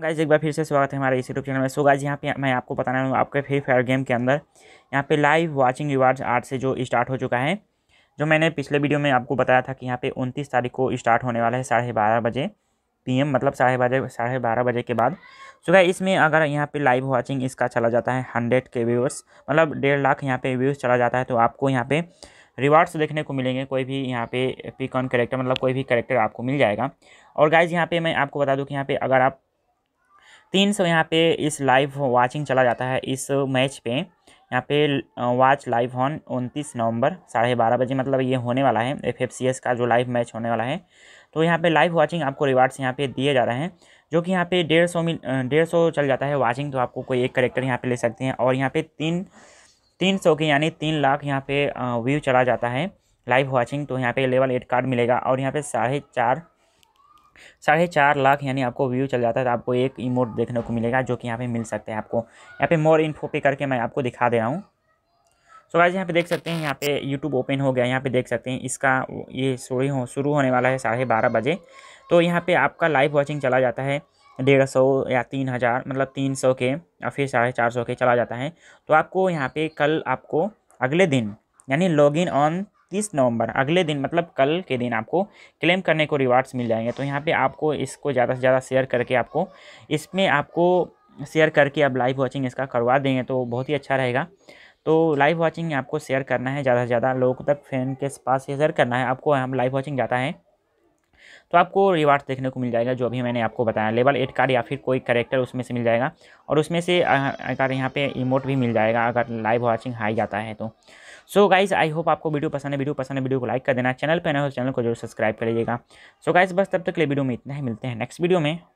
guys एक बार फिर से स्वागत है हमारे इस यूट्यूब चैनल में सो गाइज यहाँ पे मैं आपको बताना हूँ आपके फ्री फायर गेम के अंदर यहाँ पे लाइव वाचिंग रिवार्ड्स आठ से जो स्टार्ट हो चुका है जो मैंने पिछले वीडियो में आपको बताया था कि यहाँ पे उनतीस तारीख को स्टार्ट होने वाला है साढ़े बारह बजे पी मतलब साढ़े बजे साढ़े बारह बजे के बाद सो गाइज इसमें अगर यहाँ पर लाइव वॉचिंग इसका चला जाता है हंड्रेड के व्यूअर्स मतलब डेढ़ लाख यहाँ पे व्यूज़ चला जाता है तो आपको यहाँ पर रिवार्ड्स देखने को मिलेंगे कोई भी यहाँ पे पिक ऑन करेक्टर मतलब कोई भी करेक्टर आपको मिल जाएगा और गाइज यहाँ पे मैं आपको बता दूँ कि यहाँ पे अगर आप तीन सौ यहाँ पे इस लाइव वाचिंग चला जाता है इस मैच पे यहाँ पे वॉच लाइव ऑन उनतीस नवंबर साढ़े बारह बजे मतलब ये होने वाला है एफ का जो लाइव मैच होने वाला है तो यहाँ पे लाइव वाचिंग आपको रिवार्ड्स यहाँ पे दिए जा रहे हैं जो कि यहाँ पे डेढ़ सौ मिल डेढ़ सौ चल जाता है वाचिंग तो आपको कोई एक करेक्टर यहाँ पे ले सकते हैं और यहाँ पे तीन तीन सौ के यानी तीन लाख यहाँ पे व्यू चला जाता है लाइव वाचिंग तो यहाँ पे लेवल एट कार्ड मिलेगा और यहाँ पे साढ़े चार साढ़े चार लाख यानी आपको व्यू चल जाता है तो आपको एक इमोट देखने को मिलेगा जो कि यहाँ पे मिल सकता है आपको यहाँ पे मोर इन्फो पे करके मैं आपको दिखा दे रहा हूँ सो गाइज यहाँ पे देख सकते हैं यहाँ पे यूट्यूब ओपन हो गया यहाँ पे देख सकते हैं इसका ये शुरू हो शुरू होने वाला है साढ़े बारह बजे तो यहाँ पे आपका लाइव वॉचिंग चला जाता है डेढ़ सौ या तीन हज़ार मतलब तीन सौ के या फिर साढ़े चार सौ के चला जाता है तो आपको यहाँ पे कल आपको अगले दिन यानी लॉगिन ऑन तीस नवंबर अगले दिन मतलब कल के दिन आपको क्लेम करने को रिवार्ड्स मिल जाएंगे तो यहाँ पे आपको इसको ज़्यादा से ज़्यादा शेयर करके आपको इसमें आपको शेयर करके आप लाइव वॉचिंग इसका करवा देंगे तो बहुत ही अच्छा रहेगा तो लाइव वॉचिंग आपको शेयर करना है ज़्यादा से ज़्यादा लोगों तक फैन के पास शेयर करना है आपको हम लाइव वॉचिंग जाता है तो आपको रिवार्ड देखने को मिल जाएगा जो अभी मैंने आपको बताया लेवल एट कार्ड या फिर कोई करेक्टर उसमें से मिल जाएगा और उसमें से अगर यहाँ पे इमोट भी मिल जाएगा अगर लाइव वॉचिंग हाई जाता है तो सो गाइज आई होप आपको वीडियो पसंद है वीडियो पसंद है वीडियो को लाइक कर देना चैनल पर ना हो चैनल तो को जरूर सब्सक्राइब कर लीजिएगा सो गाइज बस तब तक के लिए वीडियो में इतना ही मिलते हैं नेक्स्ट वीडियो में